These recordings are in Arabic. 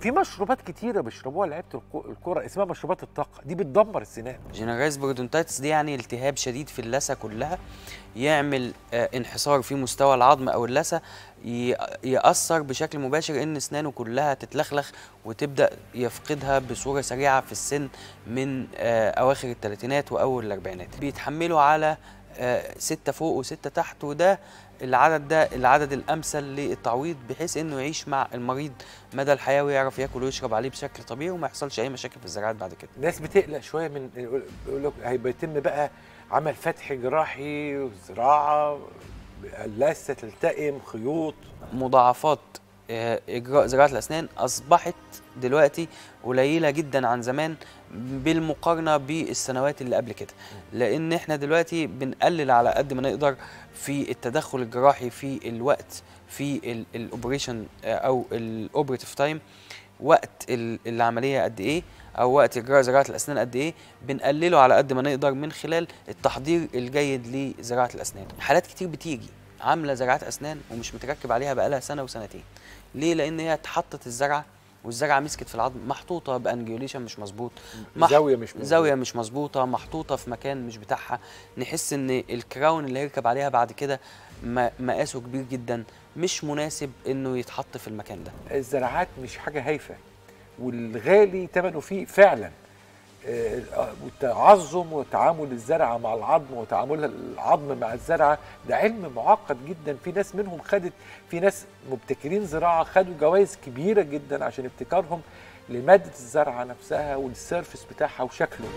في مشروبات كتيره بيشربوها لعيبه الكوره اسمها مشروبات الطاقه دي بتدمر السنان جينيرايز برودونتايتس دي يعني التهاب شديد في اللثه كلها يعمل آه، انحسار في مستوى العظم او اللثه ياثر بشكل مباشر ان اسنانه كلها تتلخلخ وتبدا يفقدها بصوره سريعه في السن من آه، اواخر الثلاثينات واول الاربعينات بيتحملوا على آه، ستة فوق وستة تحت وده العدد ده العدد الامثل للتعويض بحيث انه يعيش مع المريض مدى الحياه ويعرف ياكل ويشرب عليه بشكل طبيعي وما يحصلش اي مشاكل في الزراعات بعد كده. الناس بتقلق شويه من يقول لك هيبقى بقى عمل فتح جراحي وزراعه لسه تلتئم خيوط مضاعفات اجراء زراعه الاسنان اصبحت دلوقتي قليله جدا عن زمان بالمقارنه بالسنوات اللي قبل كده لان احنا دلوقتي بنقلل على قد ما نقدر في التدخل الجراحي في الوقت في الاوبريشن آه، او الاوبريتيف تايم وقت العمليه قد ايه او وقت اجراء زراعه الاسنان قد ايه بنقلله على قد ما نقدر من خلال التحضير الجيد لزراعه الاسنان حالات كتير بتيجي عامله زراعه اسنان ومش متركب عليها بقالها سنه وسنتين ليه لان هي اتحطت الزرعه والزرعه مسكت في العظم محطوطه بانجيوليشن مش مظبوط مح... زاويه مش مظبوطه زاويه مش مظبوطه محطوطه في مكان مش بتاعها نحس ان الكراون اللي هيركب عليها بعد كده مقاسه كبير جدا مش مناسب انه يتحط في المكان ده الزراعات مش حاجه هايفه والغالي ثمنه فيه فعلا آه، والتعظم وتعامل الزرعه مع العظم وتعامل العظم مع الزرعه ده علم معقد جدا في ناس منهم خدت في ناس مبتكرين زراعه خدوا جوائز كبيره جدا عشان ابتكارهم لماده الزرعه نفسها والسيرفس بتاعها وشكله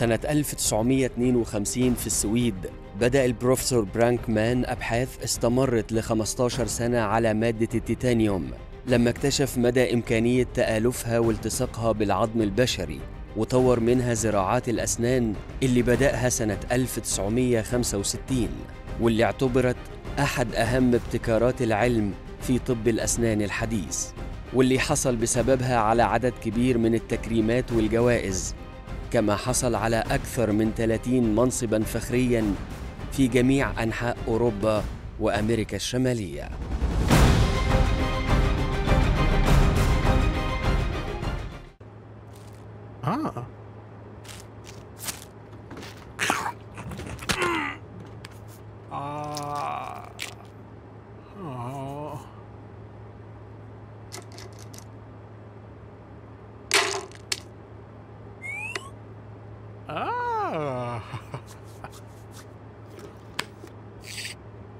سنة 1952 في السويد بدأ البروفيسور برانكمان أبحاث استمرت ل 15 سنة على مادة التيتانيوم لما اكتشف مدى إمكانية تآلفها والتصاقها بالعظم البشري وطور منها زراعات الأسنان اللي بدأها سنة 1965 واللي اعتبرت أحد أهم ابتكارات العلم في طب الأسنان الحديث واللي حصل بسببها على عدد كبير من التكريمات والجوائز كما حصل على أكثر من 30 منصبا فخريا في جميع أنحاء أوروبا وأمريكا الشمالية آه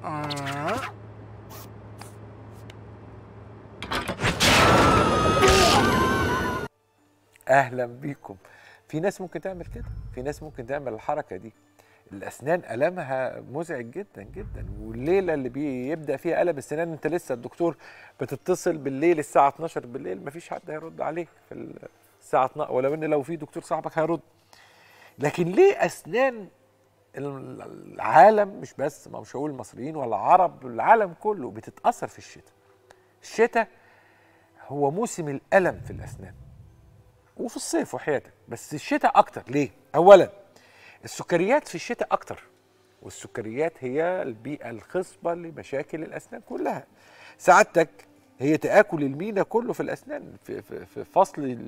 آه. اهلا بيكم في ناس ممكن تعمل كده في ناس ممكن تعمل الحركه دي الاسنان الامها مزعج جدا جدا والليله اللي بيبدا فيها قلب السنان انت لسه الدكتور بتتصل بالليل الساعه 12 بالليل مفيش حد هيرد عليك في الساعه 12 ولو ان لو في دكتور صاحبك هيرد لكن ليه اسنان العالم مش بس ما مش هقول المصريين ولا العرب العالم كله بتتاثر في الشتاء الشتاء هو موسم الالم في الاسنان وفي الصيف وحياتك بس الشتاء اكتر ليه اولا السكريات في الشتاء اكتر والسكريات هي البيئه الخصبه لمشاكل الاسنان كلها سعادتك هي تاكل المينا كله في الاسنان في, في, في فصل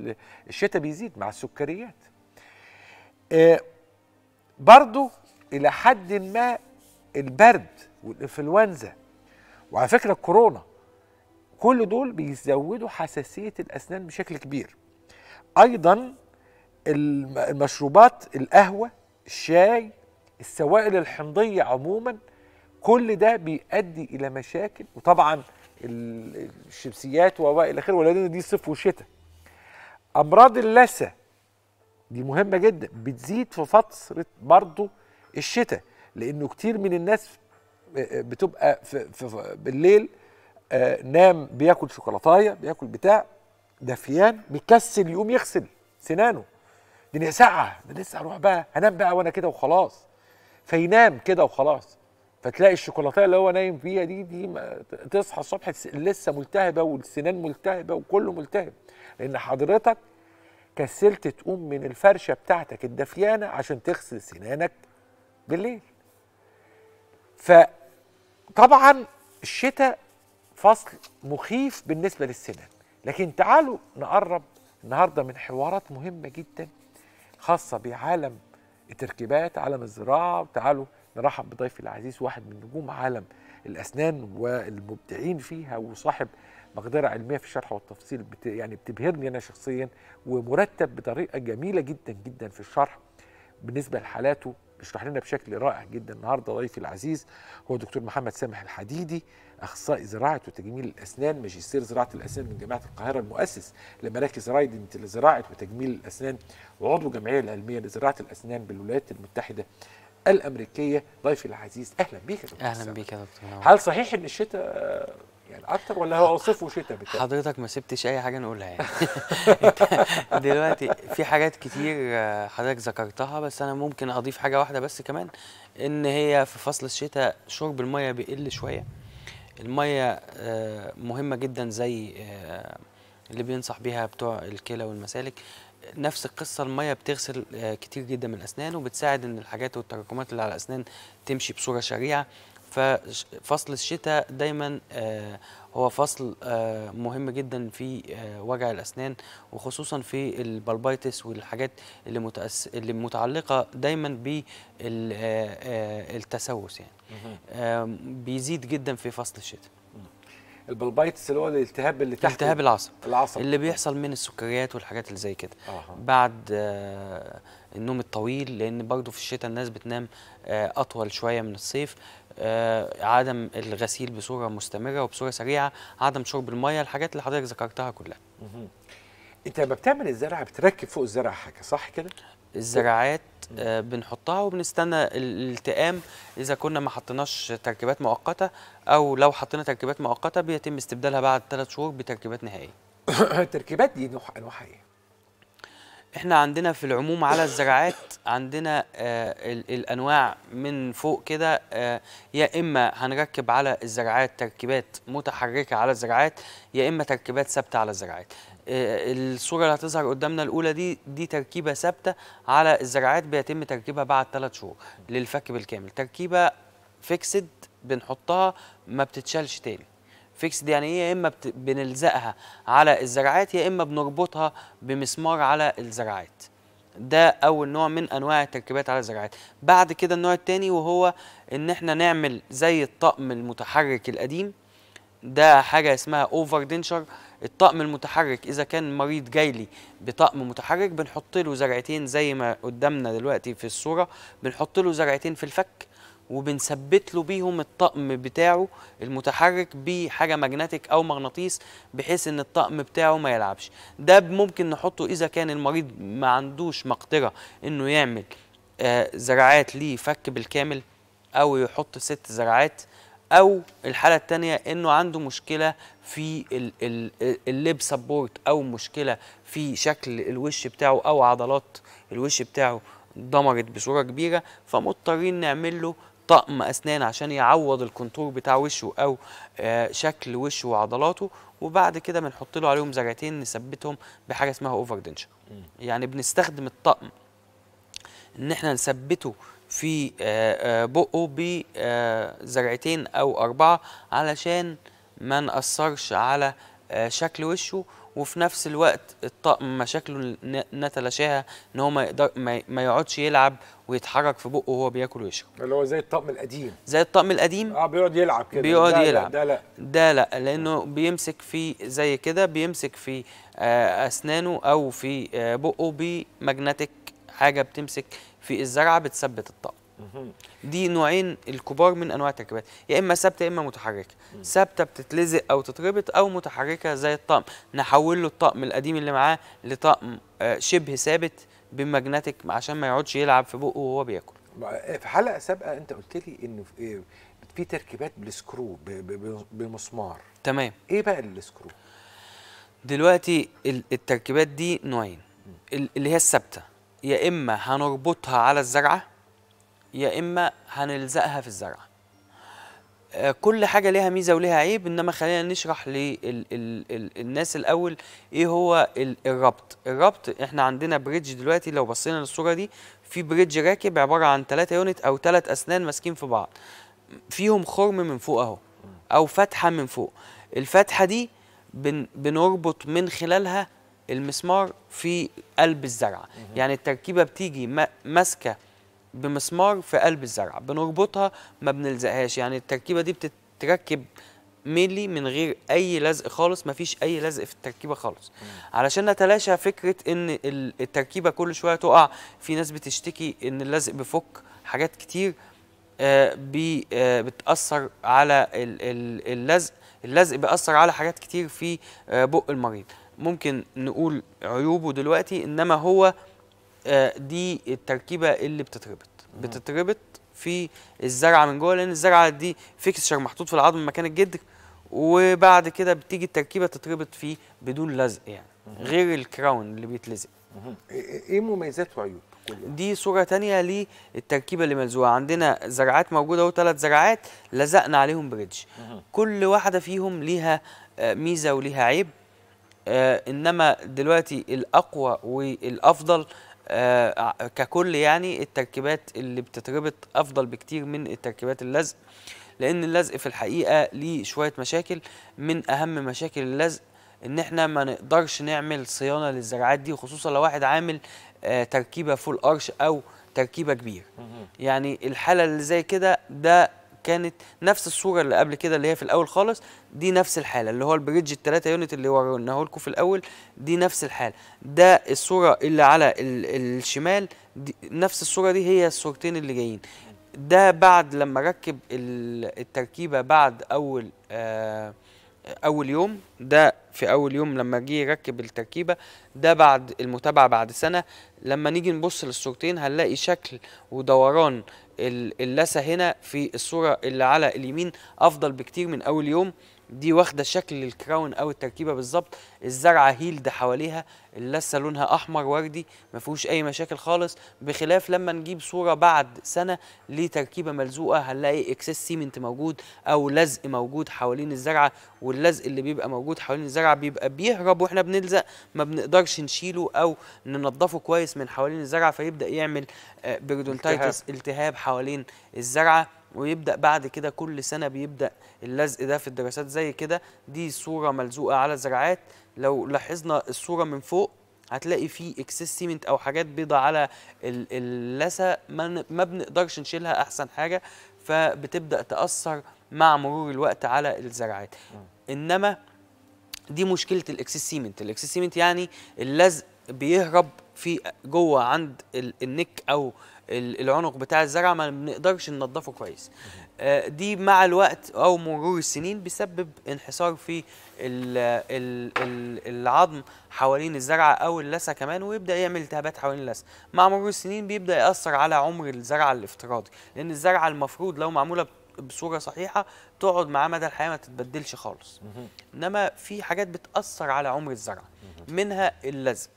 الشتاء بيزيد مع السكريات آه برضو الى حد ما البرد والانفلونزا وعلى فكره الكورونا كل دول بيزودوا حساسيه الاسنان بشكل كبير ايضا المشروبات القهوه الشاي السوائل الحمضيه عموما كل ده بيؤدي الى مشاكل وطبعا الشمسيات والى اخره ولان دي صيف وشتاء امراض اللثه دي مهمه جدا بتزيد في فتره برضه الشتاء لانه كتير من الناس آه، آه، بتبقى في, في بالليل آه، نام بياكل شوكولاتايه بياكل بتاع دفيان مكسل يقوم يغسل سنانه الدنيا ساقعه ده لسه هروح بقى هنام بقى وانا كده وخلاص فينام كده وخلاص فتلاقي الشوكولاتايه اللي هو نايم فيها دي دي تصحى الصبح لسه ملتهبة والسنان ملتهبة وكله ملتهب لأن حضرتك كسلت تقوم من الفرشة بتاعتك الدفيانة عشان تغسل سنانك بالليل فطبعا الشتاء فصل مخيف بالنسبه للسنان لكن تعالوا نقرب النهارده من حوارات مهمه جدا خاصه بعالم التركيبات عالم الزراعه وتعالوا نرحب بضيفي العزيز واحد من نجوم عالم الاسنان والمبدعين فيها وصاحب مقدره علميه في الشرح والتفصيل بت يعني بتبهرني انا شخصيا ومرتب بطريقه جميله جدا جدا في الشرح بالنسبه لحالاته بيشرح لنا بشكل رائع جدا النهارده ضيفي العزيز هو دكتور محمد سامح الحديدي اخصائي زراعه وتجميل الاسنان ماجستير زراعه الاسنان من جامعه القاهره المؤسس لمراكز رايدنت لزراعه وتجميل الاسنان وعضو الجمعيه العلميه لزراعه الاسنان بالولايات المتحده الامريكيه ضيفي العزيز اهلا بيك يا دكتور اهلا بيك يا دكتور هل صحيح ان الشتاء يعني اكتر ولا هوصفه شتاء بالتالي حضرتك ما سبتش اي حاجه نقولها يعني دلوقتي في حاجات كتير حضرتك ذكرتها بس انا ممكن اضيف حاجه واحده بس كمان ان هي في فصل الشتاء شرب الميه بيقل شويه الميه آه، مهمه جدا زي آه، اللي بينصح بيها بتوع الكلى والمسالك نفس القصة المية بتغسل آه، كتير جدا من الأسنان وبتساعد إن الحاجات والتراكمات اللي على الأسنان تمشي بصورة سريعة ففصل الشتاء دايما آه، هو فصل آه، مهم جدا في آه، وجع الاسنان وخصوصا في البلبايتس والحاجات اللي متأس... اللي متعلقه دايما بالتسوس يعني بيزيد جدا في فصل الشتاء البلبايتس اللي هو الالتهاب اللي تحت التهاب العصب العصب اللي بيحصل من السكريات والحاجات اللي زي كده آه. بعد آه النوم الطويل لان برضو في الشتاء الناس بتنام آه، اطول شويه من الصيف آه، عدم الغسيل بصوره مستمره وبصوره سريعه عدم شرب الميه الحاجات اللي حضرتك ذكرتها كلها انت لما بتعمل الزرعه بتركب فوق الزرعه حاجه صح كده الزراعات آه، بنحطها وبنستنى الالتئام اذا كنا ما حطيناش تركيبات مؤقته او لو حطينا تركيبات مؤقته بيتم استبدالها بعد ثلاث شهور بتركيبات نهائيه التركيبات دي انواعها ايه احنا عندنا في العموم على الزراعات عندنا آه الانواع من فوق كده آه يا اما هنركب على الزراعات تركيبات متحركه على الزراعات يا اما تركيبات ثابته على الزراعات آه الصوره اللي هتظهر قدامنا الاولى دي دي تركيبه ثابته على الزراعات بيتم تركيبها بعد ثلاث شهور للفك بالكامل تركيبه فيكسد بنحطها ما بتتشالش تاني فيكسد يعني ايه يا اما بنلزقها على الزراعات يا اما بنربطها بمسمار على الزراعات ده اول نوع من انواع التركيبات على الزراعات بعد كده النوع الثاني وهو ان احنا نعمل زي الطقم المتحرك القديم ده حاجه اسمها اوفر دينشر الطقم المتحرك اذا كان مريض جاي لي بطقم متحرك بنحط له زرعتين زي ما قدامنا دلوقتي في الصوره بنحط له زرعتين في الفك وبنثبت له بيهم الطقم بتاعه المتحرك بحاجه ماجنتيك او مغناطيس بحيث ان الطقم بتاعه ما يلعبش ده ممكن نحطه اذا كان المريض ما عندوش مقدره انه يعمل آه زراعات ليه فك بالكامل او يحط ست زراعات او الحاله الثانيه انه عنده مشكله في الليب سبورت او مشكله في شكل الوش بتاعه او عضلات الوش بتاعه دمرت بصوره كبيره فمضطرين نعمل له طقم اسنان عشان يعوض الكونتور بتاع وشه او آه، شكل وشه وعضلاته وبعد كده بنحط له عليهم زرعتين نثبتهم بحاجه اسمها اوفر دنشر يعني بنستخدم الطقم ان احنا نثبته في آه، آه، بقه بزرعتين او اربعه علشان ما نأثرش على آه، شكل وشه وفي نفس الوقت الطقم مشاكله نتلاشاها ان هو ما, يقدر ما يقعدش يلعب ويتحرك في بقه وهو بياكل وشه اللي هو زي الطقم القديم زي الطقم القديم اه بيقعد يلعب كده بيقعد ده يلعب ده لا ده لا لانه بيمسك في زي كده بيمسك في آه، اسنانه او في آه، بقه بماجنتيك حاجه بتمسك في الزرعه بتثبت الطقم دي نوعين الكبار من انواع التركيبات يا اما ثابته يا اما متحركه ثابته بتتلزق او تتربط او متحركه زي الطقم نحول له الطقم القديم اللي معاه لطقم آه، شبه ثابت بماجنتيك عشان ما يقعدش يلعب في بقه وهو بياكل آه، في حلقه سابقه انت قلت لي انه آه، في تركيبات بالسكرو بمسمار تمام ايه بقى السكرو دلوقتي التركيبات دي نوعين اللي هي الثابته يا اما هنربطها على الزرعه يا اما هنلزقها في الزرع آه، كل حاجه ليها ميزه وليها عيب انما خلينا نشرح للناس الاول ايه هو الربط الربط احنا عندنا بريدج دلوقتي لو بصينا للصوره دي في بريدج راكب عباره عن 3 يونت او 3 اسنان ماسكين في بعض فيهم خرم من فوق اهو او فتحه من فوق الفتحه دي بن بنربط من خلالها المسمار في قلب الزرعه يعني التركيبه بتيجي ماسكه بمسمار في قلب الزرعه بنربطها ما بنلزقهاش يعني التركيبه دي بتتركب ميلي من غير اي لزق خالص مفيش اي لزق في التركيبه خالص علشان نتلاشى فكره ان التركيبه كل شويه تقع في ناس بتشتكي ان اللزق بيفك حاجات كتير آه، بي آه، بتاثر على اللزق اللزق بيأثر على حاجات كتير في آه، بق المريض ممكن نقول عيوبه دلوقتي انما هو آه، دي التركيبه اللي بتتربط بتتربط في الزرعه من جوه لان الزرعه دي فيكسشر محطوط في العظم مكان الجدر وبعد كده بتيجي التركيبه تتربط فيه بدون لزق يعني غير الكراون اللي بيتلزق إيه،, إيه،, ايه مميزات وعيوب دي صوره تانية للتركيبه اللي ملزوقه عندنا زرعات موجوده اهو ثلاث زرعات لزقنا عليهم بريدج كل واحده فيهم ليها آه، ميزه وليها عيب آه، انما دلوقتي الاقوى والافضل آه، ككل يعني التركيبات اللي بتتربط افضل بكتير من التركيبات اللزق لان اللزق في الحقيقه ليه شويه مشاكل من اهم مشاكل اللزق ان احنا ما نقدرش نعمل صيانه للزرعات دي وخصوصا لو واحد عامل آه، تركيبه فول ارش او تركيبه كبير يعني الحاله اللي زي كده ده كانت نفس الصوره اللي قبل كده اللي هي في الاول خالص دي نفس الحاله اللي هو البريدج الثلاثه يونت اللي وريناه لكم في الاول دي نفس الحاله ده الصوره اللي على الشمال دي نفس الصوره دي هي الصورتين اللي جايين ده بعد لما ركب التركيبه بعد اول آه اول يوم ده في اول يوم لما جه يركب التركيبه ده بعد المتابعه بعد سنه لما نيجي نبص للصورتين هنلاقي شكل ودوران اللثه هنا في الصوره اللي على اليمين افضل بكتير من اول يوم دي واخده شكل الكراون او التركيبه بالظبط الزرعه هيلد حواليها اللثه لونها احمر وردي ما فيهوش اي مشاكل خالص بخلاف لما نجيب صوره بعد سنه لتركيبه ملزوقه هنلاقي اكسس سيمنت موجود او لزق موجود حوالين الزرعه واللزق اللي بيبقى موجود حوالين الزرعه بيبقى بيهرب واحنا بنلزق ما بنقدرش نشيله او ننضفه كويس من حوالين الزرعه فيبدا يعمل آه، بيردونتايتس التهاب, التهاب حوالين الزرعه ويبدا بعد كده كل سنه بيبدا اللزق ده في الدراسات زي كده دي صوره ملزوقه على زراعات لو لاحظنا الصوره من فوق هتلاقي في اكسس سيمنت او حاجات بيضة على اللثه ما بنقدرش نشيلها احسن حاجه فبتبدا تاثر مع مرور الوقت على الزراعات انما دي مشكله الاكسس سيمنت الاكسس سيمنت يعني اللزق بيهرب في جوه عند النك او العنق بتاع الزرع ما بنقدرش ننضفه كويس آه، دي مع الوقت او مرور السنين بيسبب انحسار في العظم حوالين الزرعه او اللثه كمان ويبدا يعمل التهابات حوالين اللثه مع مرور السنين بيبدا ياثر على عمر الزرعه الافتراضي لان الزرعه المفروض لو معموله بصوره صحيحه تقعد معاه مدى الحياه ما تتبدلش خالص انما في حاجات بتاثر على عمر الزرعه منها اللزق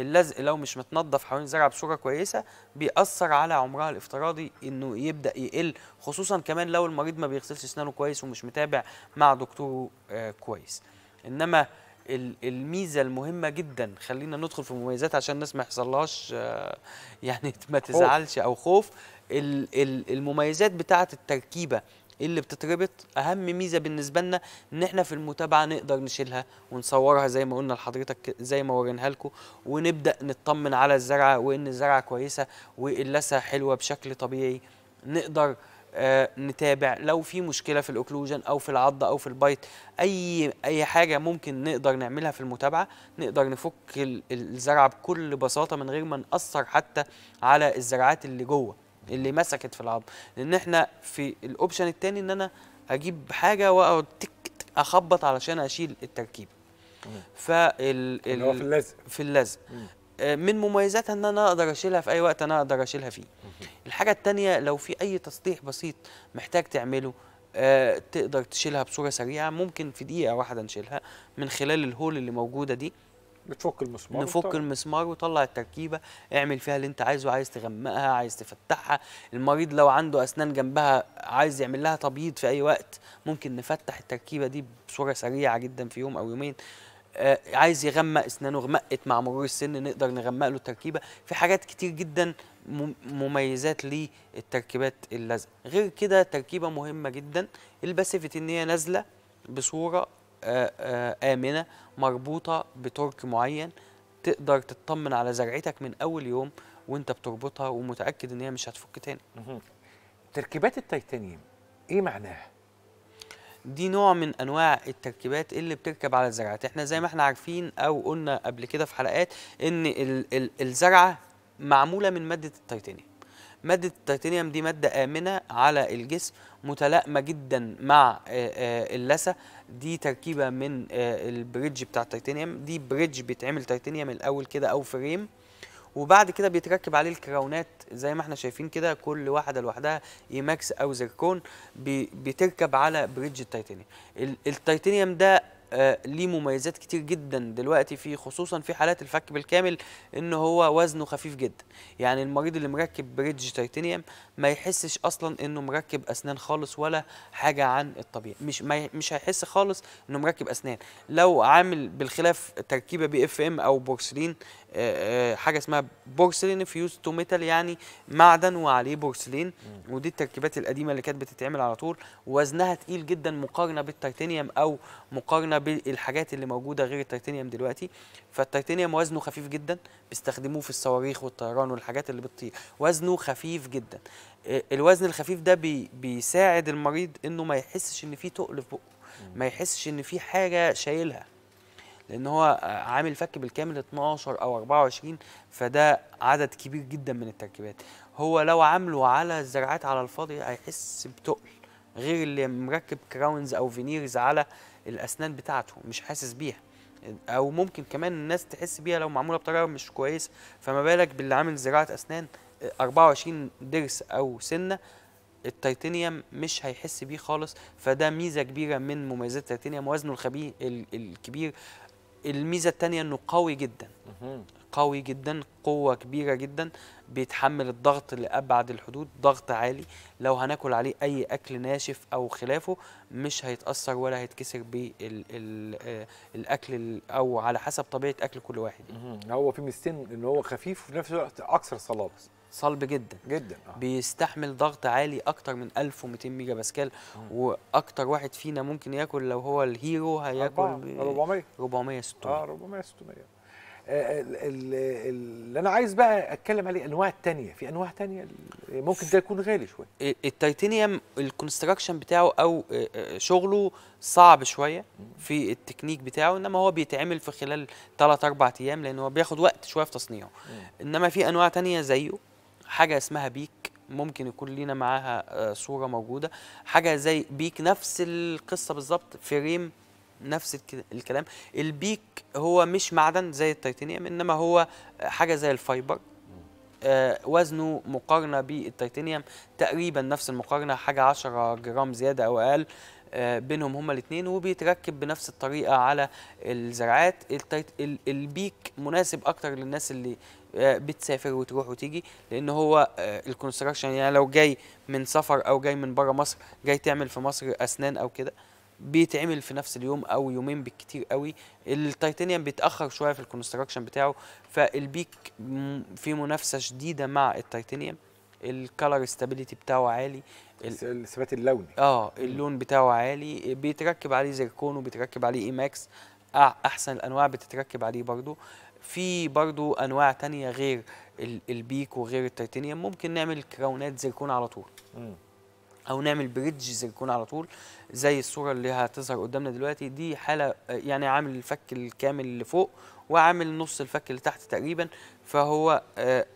اللزق لو مش متنضف حوالين الزرعه بصوره كويسه بيأثر على عمرها الافتراضي انه يبدا يقل خصوصا كمان لو المريض ما بيغسلش اسنانه كويس ومش متابع مع دكتوره آه، كويس انما الميزه المهمه جدا خلينا ندخل في مميزات عشان الناس ما يحصلهاش آه، يعني ما تزعلش او خوف المميزات بتاعه التركيبه اللي بتتربط اهم ميزه بالنسبه لنا ان احنا في المتابعه نقدر نشيلها ونصورها زي ما قلنا لحضرتك زي ما ورينها لكم ونبدا نطمن على الزرعه وان الزرعه كويسه واللسه حلوه بشكل طبيعي نقدر آه نتابع لو في مشكله في الاوكلوجن او في العض او في البايت اي اي حاجه ممكن نقدر نعملها في المتابعه نقدر نفك الزرعه بكل بساطه من غير ما ناثر حتى على الزرعات اللي جوه اللي مسكت في العظم لان احنا في الاوبشن الثاني ان انا اجيب حاجه واقعد تك اخبط علشان اشيل التركيب فال ال... هو في اللزق في اللزق آه، من مميزاتها ان انا اقدر اشيلها في اي وقت انا اقدر اشيلها فيه الحاجه الثانيه لو في اي تسطيح بسيط محتاج تعمله آه، تقدر تشيلها بصوره سريعه ممكن في دقيقه واحده نشيلها من خلال الهول اللي موجوده دي بتفك المسمار نفك وطلع. المسمار وطلع التركيبه اعمل فيها اللي انت عايزه عايز تغمقها عايز تفتحها المريض لو عنده اسنان جنبها عايز يعمل لها تبييض في اي وقت ممكن نفتح التركيبه دي بصوره سريعه جدا في يوم او يومين آه عايز يغمق اسنانه غمقت مع مرور السن نقدر نغمق له التركيبه في حاجات كتير جدا مميزات للتركيبات اللازقه غير كده تركيبه مهمه جدا الباسيفيتي ان هي نازله بصوره آه، آه، آمنة مربوطة بترك معين تقدر تطمن على زرعتك من أول يوم وأنت بتربطها ومتأكد إن هي مش هتفك تاني. تركيبات التيتانيوم إيه معناها؟ دي نوع من انواع التركيبات اللي بتركب على الزرعات احنا زي ما احنا عارفين او قلنا قبل كده في حلقات ان ال ال الزرعه معموله من ماده التيتانيوم ماده التيتانيوم دي ماده امنه على الجسم متلائمه جدا مع آه، آه، اللثه دي تركيبه من آه، البريدج بتاع التيتانيوم دي بريدج بيتعمل تيتانيوم الاول كده او فريم وبعد كده بيتركب عليه الكراونات زي ما احنا شايفين كده كل واحده لوحدها ايماكس او زركون بتركب على بريدج التيتانيوم التيتانيوم ده آه، ليه مميزات كتير جدا دلوقتي في خصوصا في حالات الفك بالكامل ان هو وزنه خفيف جدا يعني المريض اللي مركب بريدج تيتانيوم ما يحسش اصلا انه مركب اسنان خالص ولا حاجه عن الطبيعي مش مش هيحس خالص انه مركب اسنان لو عامل بالخلاف تركيبه بي اف ام او بورسلين آه، آه، حاجه اسمها بورسلين فيوز تو ميتال يعني معدن وعليه بورسلين ودي التركيبات القديمه اللي كانت بتتعمل على طول وزنها تقيل جدا مقارنه بالتيتانيوم او مقارنه بالحاجات اللي موجوده غير التيتانيوم دلوقتي فالتيتانيوم وزنه خفيف جدا بيستخدموه في الصواريخ والطيران والحاجات اللي بتطير وزنه خفيف جدا آه، الوزن الخفيف ده بي بيساعد المريض انه ما يحسش ان في تقل في بقه ما يحسش ان في حاجه شايلها لان هو عامل فك بالكامل 12 او 24 فده عدد كبير جدا من التركيبات هو لو عامله على الزراعات على الفاضي هيحس بتقل غير اللي مركب كراونز او فينيرز على الاسنان بتاعته مش حاسس بيها او ممكن كمان الناس تحس بيها لو معموله بطريقه مش كويسه فما بالك باللي عامل زراعه اسنان 24 ضرس او سنه التيتانيوم مش هيحس بيه خالص فده ميزه كبيره من مميزات التيتانيوم وزنه الخبي الكبير الميزه الثانيه انه قوي جدا قوي جدا قوه كبيره جدا بيتحمل الضغط لابعد الحدود ضغط عالي لو هناكل عليه اي اكل ناشف او خلافه مش هيتاثر ولا هيتكسر بالاكل آه، او على حسب طبيعه اكل كل واحد هو في ميزتين ان هو خفيف وفي نفس الوقت اكثر صلابه صلب جدا جدا آه. بيستحمل ضغط عالي اكتر من 1200 ميجا باسكال واكتر واحد فينا ممكن ياكل لو هو الهيرو هياكل 400 400 600 اه 400 600 آه، آه، اللي انا عايز بقى اتكلم عليه انواع ثانيه في انواع ثانيه ممكن ده يكون غالي شويه التيتانيوم الكونستراكشن بتاعه او آه، شغله صعب شويه في التكنيك بتاعه انما هو بيتعمل في خلال 3 4 ايام لان هو بياخد وقت شويه في تصنيعه انما في انواع ثانيه زيه حاجه اسمها بيك ممكن يكون لينا معاها آه، صوره موجوده حاجه زي بيك نفس القصه بالظبط فريم نفس الكلام البيك هو مش معدن زي التيتانيوم انما هو آه، حاجه زي الفايبر آه وزنه مقارنه بالتيتانيوم تقريبا نفس المقارنه حاجه 10 جرام زياده او اقل آه، بينهم هما الاثنين وبيتركب بنفس الطريقه على الزرعات البيك مناسب اكتر للناس اللي آه، بتسافر وتروح وتيجي لان هو آه، الكونستراكشن يعني لو جاي من سفر او جاي من بره مصر جاي تعمل في مصر اسنان او كده بيتعمل في نفس اليوم او يومين بالكتير قوي التيتانيوم بيتاخر شويه في الكونستراكشن بتاعه فالبيك في منافسه شديده مع التيتانيوم الكالر ستابيليتي بتاعه عالي الثبات اللوني اه اللون بتاعه عالي بيتركب عليه زركون وبيتركب عليه اي ماكس احسن الانواع بتتركب عليه برضو في برضو انواع تانية غير البيك وغير التيتانيوم ممكن نعمل كراونات زركون على طول او نعمل بريدج زركون على طول زي الصوره اللي هتظهر قدامنا دلوقتي دي حاله يعني عامل الفك الكامل اللي فوق وعامل نص الفك اللي تحت تقريبا فهو آه،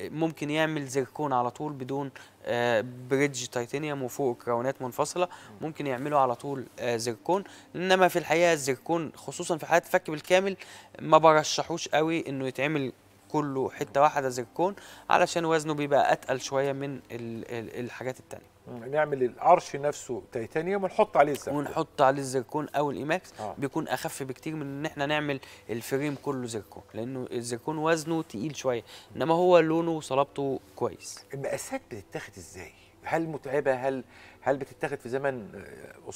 ممكن يعمل زركون على طول بدون آه، بريدج تيتانيوم وفوق كراونات منفصله ممكن يعملوا على طول آه، زركون انما في الحقيقه الزركون خصوصا في حالات الفك بالكامل ما برشحوش قوي انه يتعمل كله حته واحده زركون علشان وزنه بيبقى اتقل شويه من الحاجات التانيه نعمل العرش نفسه تيتانيوم ونحط عليه الزركون ونحط عليه الزركون او الايماكس آه. بيكون اخف بكتير من ان احنا نعمل الفريم كله زركون لانه الزركون وزنه تقيل شويه انما هو لونه وصلابته كويس المقاسات بتتاخد ازاي هل متعبه هل هل بتتاخد في زمن آه،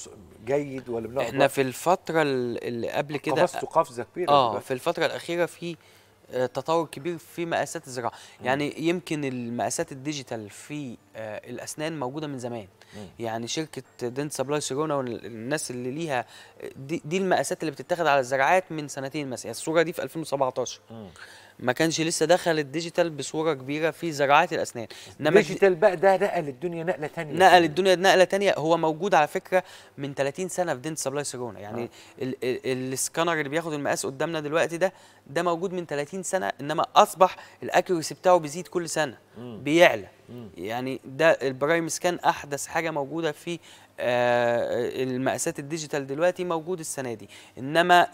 جيد ولا احنا في الفتره اللي قبل كده قفزه كبيره اه في الفتره الاخيره في آه، تطور كبير في مقاسات الزراعه يعني يمكن المقاسات الديجيتال في آه، الاسنان موجوده من زمان يعني شركه دنت سبلاي سيرونا والناس اللي ليها آه، دي, دي المقاسات اللي بتتاخد على الزراعات من سنتين مثلا يعني الصوره دي في 2017 ما كانش لسه دخل الديجيتال بصوره كبيره في زراعه الاسنان انما الديجيتال بقى ده نقل الدنيا نقله ثانيه نقل الدنيا نقله ثانيه هو موجود على فكره من 30 سنه في دنت سبلاي سيرونا يعني آه. السكانر اللي بياخد المقاس قدامنا دلوقتي ده ده موجود من 30 سنه انما اصبح الاكيوريسي بتاعه بيزيد كل سنه بيعلى يعني ده البرايم سكان احدث حاجه موجوده في آه المقاسات الديجيتال دلوقتي موجود السنه دي انما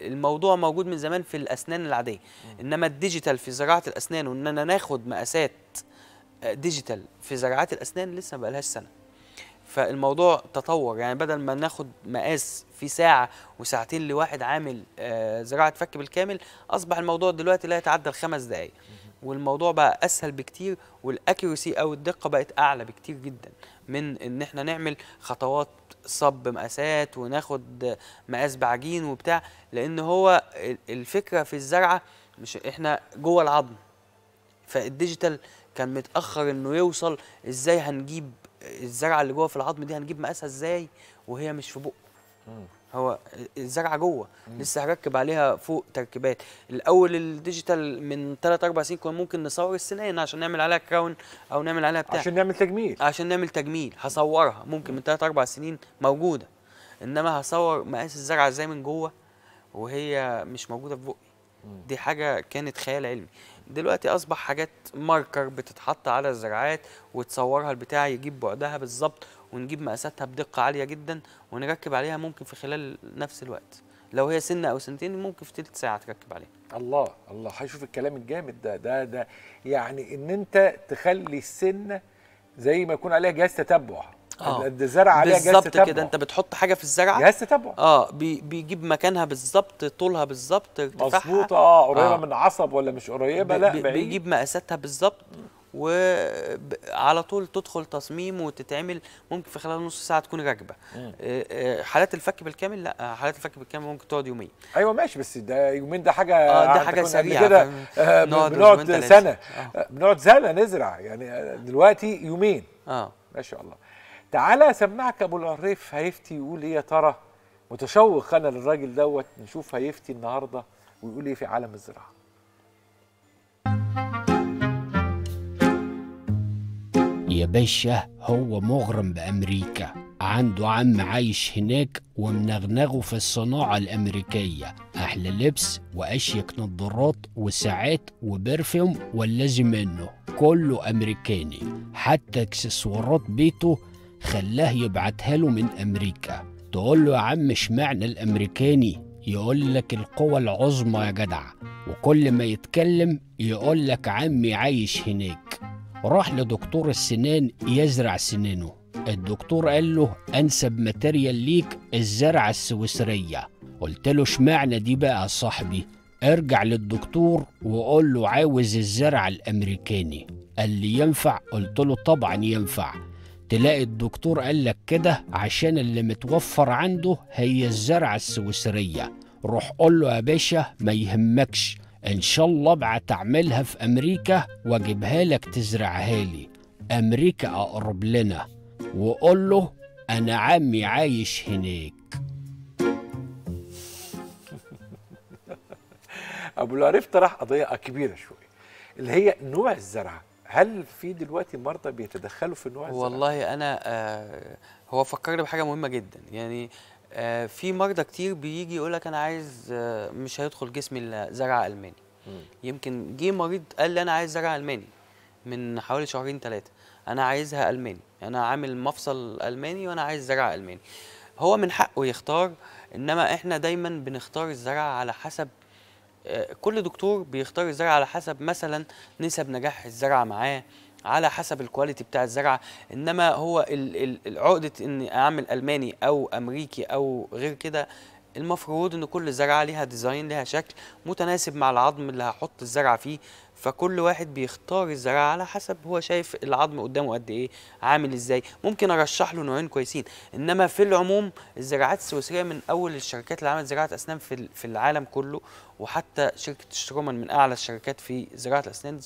الموضوع موجود من زمان في الاسنان العاديه انما الديجيتال في زراعه الاسنان واننا ناخد مقاسات آه، ديجيتال في زراعات الاسنان لسه ما بقالهاش سنه فالموضوع تطور يعني بدل ما ناخد مقاس في ساعه وساعتين لواحد عامل آه زراعه فك بالكامل اصبح الموضوع دلوقتي لا يتعدى الخمس دقائق والموضوع بقى اسهل بكتير والاكيوسي او الدقه بقت اعلى بكتير جدا من ان احنا نعمل خطوات صب مقاسات وناخد مقاس بعجين وبتاع لان هو الفكره في الزرعه مش احنا جوه العظم فالديجيتال كان متاخر انه يوصل ازاي هنجيب الزرعه اللي جوه في العظم دي هنجيب مقاسها ازاي وهي مش في بقه هو الزرعه جوه لسه هركب عليها فوق تركيبات الاول الديجيتال من 3 4 سنين كنا ممكن نصور السنان عشان نعمل عليها كراون او نعمل عليها بتاع عشان نعمل تجميل عشان نعمل تجميل هصورها ممكن من 3 4 سنين موجوده انما هصور مقاس الزرعه ازاي من جوه وهي مش موجوده في بقي دي حاجه كانت خيال علمي دلوقتي اصبح حاجات ماركر بتتحط على الزرعات وتصورها البتاع يجيب بعدها بالظبط ونجيب مقاساتها بدقه عاليه جدا ونركب عليها ممكن في خلال نفس الوقت لو هي سنه او سنتين ممكن في تلت ساعه تركب عليها الله الله هشوف الكلام الجامد ده ده ده يعني ان انت تخلي السنه زي ما يكون عليها جهاز تتبع اه الزرع عليها جهاز تتبع بالظبط كده انت بتحط حاجه في الزرعه جهاز تتبع اه بي بيجيب مكانها بالظبط طولها بالظبط ارتفاعها اه قريبه آه. من عصب ولا مش قريبه لا بي بيجيب مقاساتها بالظبط وعلى طول تدخل تصميم وتتعمل ممكن في خلال نص ساعه تكون راكبه آه، آه، حالات الفك بالكامل لا آه، حالات الفك بالكامل ممكن تقعد يومين ايوه ماشي بس ده يومين ده حاجه اه ده حاجه سريعه كده بنقعد سنه آه. بنقعد سنه نزرع يعني دلوقتي يومين اه ما شاء الله تعالى اسمعك ابو العريف هيفتي يقول ايه يا ترى متشوق انا للراجل دوت نشوف هيفتي النهارده ويقول ايه في عالم الزراعه يا باشا هو مغرم بأمريكا عنده عم عايش هناك ومنغنغه في الصناعة الأمريكية أحلى لبس وأشيك نظارات وساعات وبرفيوم واللازم منه كله أمريكاني حتى اكسسوارات بيته خلاه يبعتها له من أمريكا تقول له يا عم اشمعنى الأمريكاني يقول لك القوى العظمى يا جدع وكل ما يتكلم يقول لك عمي عايش هناك راح لدكتور السنان يزرع سنانه الدكتور قال له أنسب ماتيريال ليك الزرعة السويسرية قلت له اشمعنى دي بقى يا صاحبي ارجع للدكتور وقول له عاوز الزرع الامريكاني قال لي ينفع قلت له طبعا ينفع تلاقي الدكتور قال لك كده عشان اللي متوفر عنده هي الزرعة السويسرية روح قول له يا باشا ما يهمكش إن شاء الله ابعت أعملها في أمريكا وأجيبها لك تزرعها لي أمريكا أقرب لنا وقول له أنا عمي عايش هناك أبو العريف طرح قضية كبيرة شوية اللي هي نوع الزرعة هل في دلوقتي مرضى بيتدخلوا في نوع الزرعة؟ والله أنا آه هو فكرني بحاجة مهمة جدا يعني آه، في مرضى كتير بيجي يقول لك انا عايز آه، مش هيدخل جسمي الا زرع الماني يمكن جه مريض قال لي انا عايز زرع الماني من حوالي شهرين ثلاثه انا عايزها الماني انا عامل مفصل الماني وانا عايز زرع الماني هو من حقه يختار انما احنا دايما بنختار الزرع على حسب آه، كل دكتور بيختار الزرع على حسب مثلا نسب نجاح الزرع معاه على حسب الكواليتي بتاع الزرعه انما هو عقده ان اعمل الماني او امريكي او غير كده المفروض ان كل زرعه ليها ديزاين ليها شكل متناسب مع العظم اللي هحط الزرعه فيه فكل واحد بيختار الزراعه على حسب هو شايف العظم قدامه قد ايه عامل ازاي ممكن ارشح له نوعين كويسين انما في العموم الزراعات السويسريه من اول الشركات اللي عملت زراعه اسنان في في العالم كله وحتى شركه شترومان من اعلى الشركات في زراعه الاسنان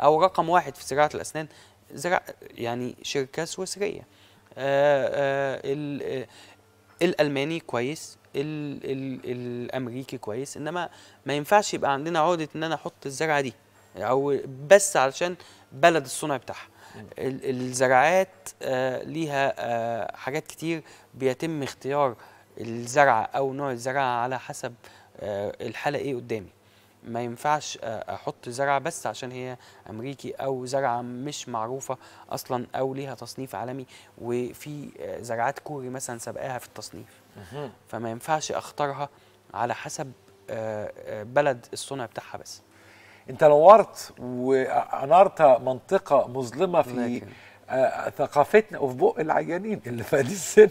او رقم واحد في زراعه الاسنان زراعة يعني شركه سويسريه آه، آه، آه، الالماني كويس الـ الـ الامريكي كويس انما ما ينفعش يبقى عندنا عقده ان انا احط الزرعه دي او بس علشان بلد الصنع بتاعها الزرعات آه، ليها آه، حاجات كتير بيتم اختيار الزرعه او نوع الزرعه على حسب آه، الحاله ايه قدامي ما ينفعش احط زرعه بس عشان هي امريكي او زرعه مش معروفه اصلا او ليها تصنيف عالمي وفي زرعات كوري مثلا سبقاها في التصنيف فما ينفعش اختارها على حسب بلد الصنع بتاعها بس انت نورت وانارت منطقه مظلمه في آه ثقافتنا وفي بق العيانين اللي في هذه السن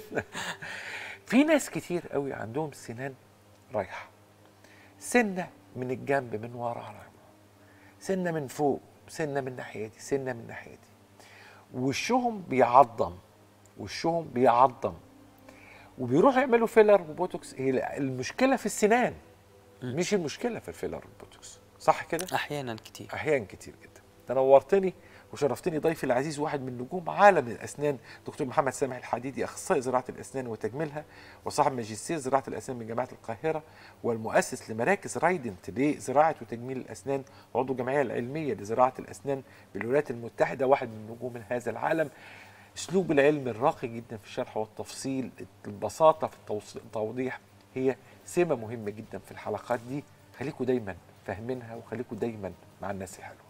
في ناس كتير قوي عندهم سنان رايحه سنه من الجنب من ورا على سنه من فوق سنه من ناحيه دي سنه من ناحيه دي وشهم بيعضم وشهم بيعضم وبيروحوا يعملوا فيلر وبوتوكس هي المشكله في السنان مش المشكله في الفيلر والبوتوكس صح كده احيانا كتير احيانا كتير جدا تنورتني وشرفتني ضيفي العزيز واحد من نجوم عالم الاسنان دكتور محمد سامح الحديدي اخصائي زراعه الاسنان وتجميلها وصاحب ماجستير زراعه الاسنان من جامعه القاهره والمؤسس لمراكز رايدنت لزراعه وتجميل الاسنان وعضو الجمعيه العلميه لزراعه الاسنان بالولايات المتحده واحد من نجوم هذا العالم اسلوب العلم الراقي جدا في الشرح والتفصيل البساطه في التوضيح هي سمه مهمه جدا في الحلقات دي خليكم دايما فاهمينها وخليكم دايما مع الناس الحلوه